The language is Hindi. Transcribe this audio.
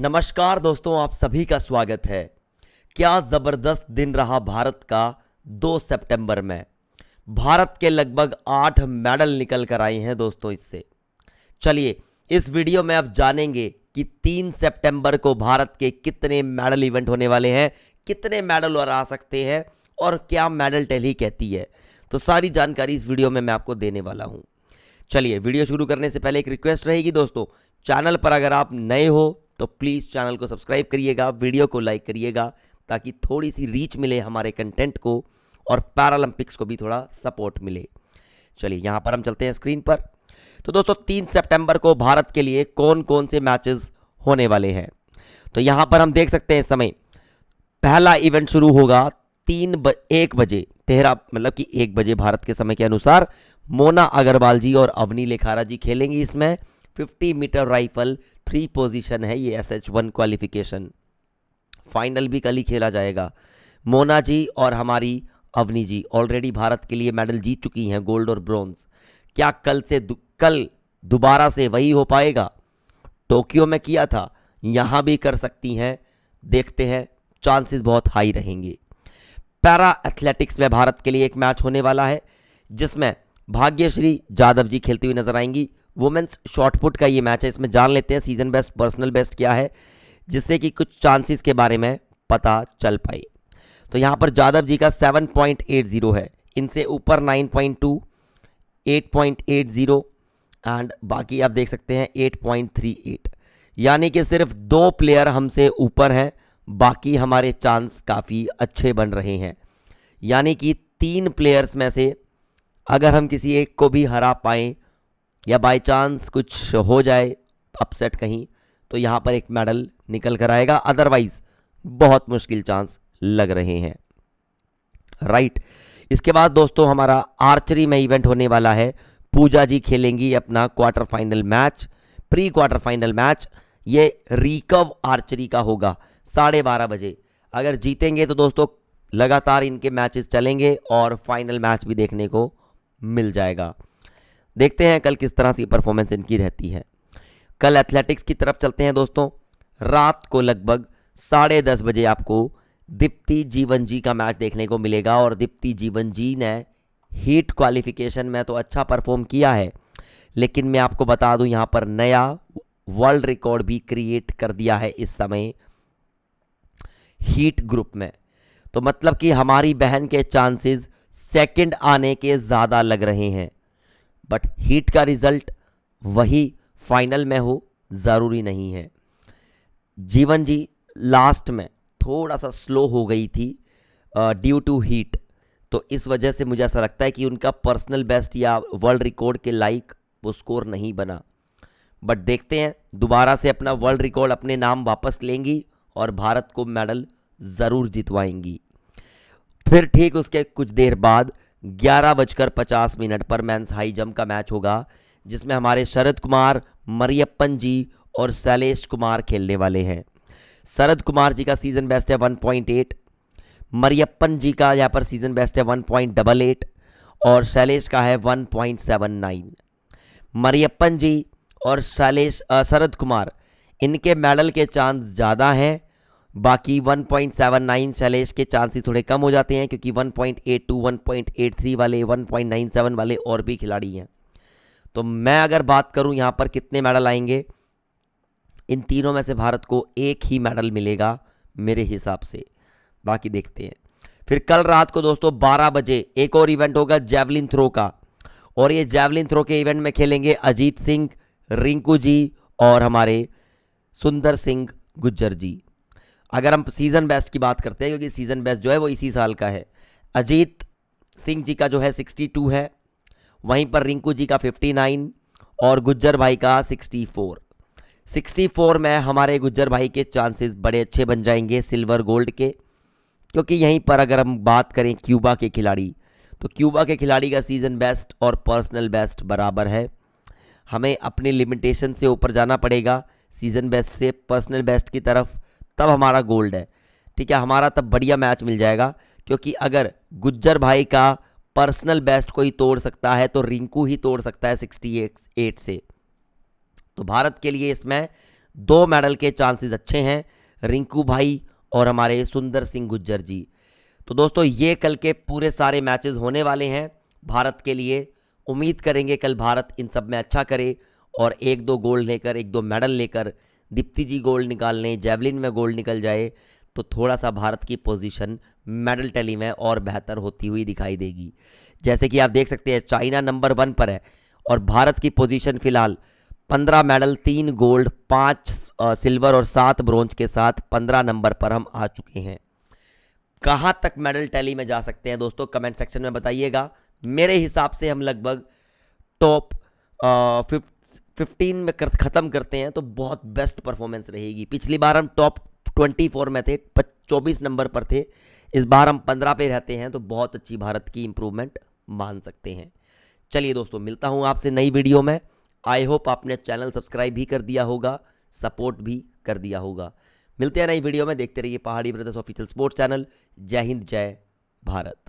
नमस्कार दोस्तों आप सभी का स्वागत है क्या ज़बरदस्त दिन रहा भारत का 2 सितंबर में भारत के लगभग आठ मेडल निकल कर आए हैं दोस्तों इससे चलिए इस वीडियो में आप जानेंगे कि 3 सितंबर को भारत के कितने मेडल इवेंट होने वाले हैं कितने मेडल और आ सकते हैं और क्या मेडल टेली कहती है तो सारी जानकारी इस वीडियो में मैं आपको देने वाला हूँ चलिए वीडियो शुरू करने से पहले एक रिक्वेस्ट रहेगी दोस्तों चैनल पर अगर आप नए हो तो प्लीज़ चैनल को सब्सक्राइब करिएगा वीडियो को लाइक करिएगा ताकि थोड़ी सी रीच मिले हमारे कंटेंट को और पैरालंपिक्स को भी थोड़ा सपोर्ट मिले चलिए यहाँ पर हम चलते हैं स्क्रीन पर तो दोस्तों तीन सेप्टेम्बर को भारत के लिए कौन कौन से मैचेस होने वाले हैं तो यहाँ पर हम देख सकते हैं समय पहला इवेंट शुरू होगा तीन ब, एक बजे तेरह मतलब कि एक बजे भारत के समय के अनुसार मोना अग्रवाल जी और अवनी लेखारा जी खेलेंगी इसमें 50 मीटर राइफल थ्री पोजीशन है ये S H one qualification final भी कल ही खेला जाएगा मोना जी और हमारी अवनी जी ऑलरेडी भारत के लिए मेडल जीत चुकी हैं गोल्ड और ब्रॉन्ज क्या कल से दु, कल दोबारा से वही हो पाएगा टोक्यो में किया था यहाँ भी कर सकती हैं देखते हैं चांसेस बहुत हाई रहेंगे पैरा एथलेटिक्स में भारत के लिए एक मैच होने वाला है जिसमें भाग्यश्री जादव जी खेलती हुई नजर आएंगी वुमेंस शॉर्टपुट का ये मैच है इसमें जान लेते हैं सीजन बेस्ट पर्सनल बेस्ट क्या है जिससे कि कुछ चांसेस के बारे में पता चल पाए तो यहाँ पर जादव जी का 7.80 है इनसे ऊपर 9.2 8.80 एंड बाकी आप देख सकते हैं 8.38 यानी कि सिर्फ दो प्लेयर हमसे ऊपर हैं बाकी हमारे चांस काफ़ी अच्छे बन रहे हैं यानी कि तीन प्लेयर्स में से अगर हम किसी एक को भी हरा पाएँ या बाई चांस कुछ हो जाए अपसेट कहीं तो यहाँ पर एक मेडल निकल कर आएगा अदरवाइज बहुत मुश्किल चांस लग रहे हैं राइट right. इसके बाद दोस्तों हमारा आर्चरी में इवेंट होने वाला है पूजा जी खेलेंगी अपना quarter final match pre quarter final match ये रिकव आर्चरी का होगा साढ़े बारह बजे अगर जीतेंगे तो दोस्तों लगातार इनके मैचेस चलेंगे और फाइनल मैच भी देखने को मिल जाएगा देखते हैं कल किस तरह से परफॉर्मेंस इनकी रहती है कल एथलेटिक्स की तरफ चलते हैं दोस्तों रात को लगभग साढ़े दस बजे आपको दीप्ति जीवन जी का मैच देखने को मिलेगा और दीप्ति जीवन जी ने हीट क्वालिफिकेशन में तो अच्छा परफॉर्म किया है लेकिन मैं आपको बता दूं यहां पर नया वर्ल्ड रिकॉर्ड भी क्रिएट कर दिया है इस समय हीट ग्रुप में तो मतलब कि हमारी बहन के चांसेस सेकंड आने के ज़्यादा लग रहे हैं बट हीट का रिजल्ट वही फाइनल में हो ज़रूरी नहीं है जीवन जी लास्ट में थोड़ा सा स्लो हो गई थी ड्यू टू हीट तो इस वजह से मुझे ऐसा लगता है कि उनका पर्सनल बेस्ट या वर्ल्ड रिकॉर्ड के लाइक वो स्कोर नहीं बना बट देखते हैं दोबारा से अपना वर्ल्ड रिकॉर्ड अपने नाम वापस लेंगी और भारत को मेडल ज़रूर जितवाएंगी फिर ठीक उसके कुछ देर बाद ग्यारह बजकर पचास मिनट पर मैंस हाई जंप का मैच होगा जिसमें हमारे शरद कुमार मरियप्पन जी और शैलेश कुमार खेलने वाले हैं शरद कुमार जी का सीज़न बेस्ट है one point eight Mariyappan ji का यहाँ पर सीज़न बेस्ट है वन पॉइंट डबल एट और शैलेश का है one point seven nine Mariyappan ji और शैलेश शरद कुमार इनके मेडल के चांस ज़्यादा हैं बाकी 1.79 सैलेज के चांसेस थोड़े कम हो जाते हैं क्योंकि 1.82, 1.83 वाले 1.97 वाले और भी खिलाड़ी हैं तो मैं अगर बात करूं यहां पर कितने मेडल आएंगे इन तीनों में से भारत को एक ही मेडल मिलेगा मेरे हिसाब से बाकी देखते हैं फिर कल रात को दोस्तों बारह बजे एक और इवेंट होगा जैवलिन थ्रो का और ये जैवलिन थ्रो के इवेंट में खेलेंगे अजीत सिंह रिंकू जी और हमारे सुंदर सिंह गुज्जर जी अगर हम सीज़न बेस्ट की बात करते हैं क्योंकि सीज़न बेस्ट जो है वो इसी साल का है अजीत सिंह जी का जो है 62 है वहीं पर रिंकू जी का 59 और गुज्जर भाई का 64 64 में हमारे गुज्जर भाई के चांसेस बड़े अच्छे बन जाएंगे सिल्वर गोल्ड के क्योंकि यहीं पर अगर हम बात करें क्यूबा के खिलाड़ी तो क्यूबा के खिलाड़ी का सीज़न बेस्ट और पर्सनल बेस्ट बराबर है हमें अपने लिमिटेशन से ऊपर जाना पड़ेगा सीज़न बेस्ट से पर्सनल बेस्ट की तरफ तब हमारा गोल्ड है ठीक है हमारा तब बढ़िया मैच मिल जाएगा क्योंकि अगर गुज्जर भाई का पर्सनल बेस्ट कोई तोड़ सकता है तो रिंकू ही तोड़ सकता है सिक्सटी एट से तो भारत के लिए इसमें दो मेडल के चांसेस अच्छे हैं रिंकू भाई और हमारे सुंदर सिंह गुज्जर जी तो दोस्तों ये कल के पूरे सारे मैचेस होने वाले हैं भारत के लिए उम्मीद करेंगे कल भारत इन सब में अच्छा करे और एक दो गोल्ड लेकर एक दो मेडल लेकर दीप्ति जी गोल्ड निकाल लें जेवलिन में गोल्ड निकल जाए तो थोड़ा सा भारत की पोजीशन मेडल टैली में और बेहतर होती हुई दिखाई देगी जैसे कि आप देख सकते हैं चाइना नंबर वन पर है और भारत की पोजीशन फिलहाल पंद्रह मेडल तीन गोल्ड पाँच सिल्वर और सात ब्रोंज के साथ पंद्रह नंबर पर हम आ चुके हैं कहाँ तक मेडल टैली में जा सकते हैं दोस्तों कमेंट सेक्शन में बताइएगा मेरे हिसाब से हम लगभग टॉप फिफ्ट 15 में कर, ख़त्म करते हैं तो बहुत बेस्ट परफॉर्मेंस रहेगी पिछली बार हम टॉप 24 में थे चौबीस नंबर पर थे इस बार हम 15 पे रहते हैं तो बहुत अच्छी भारत की इम्प्रूवमेंट मान सकते हैं चलिए दोस्तों मिलता हूँ आपसे नई वीडियो में आई होप आपने चैनल सब्सक्राइब भी कर दिया होगा सपोर्ट भी कर दिया होगा मिलते हैं नई वीडियो में देखते रहिए पहाड़ी ब्रदर्स ऑफिशियल स्पोर्ट्स चैनल जय हिंद जय भारत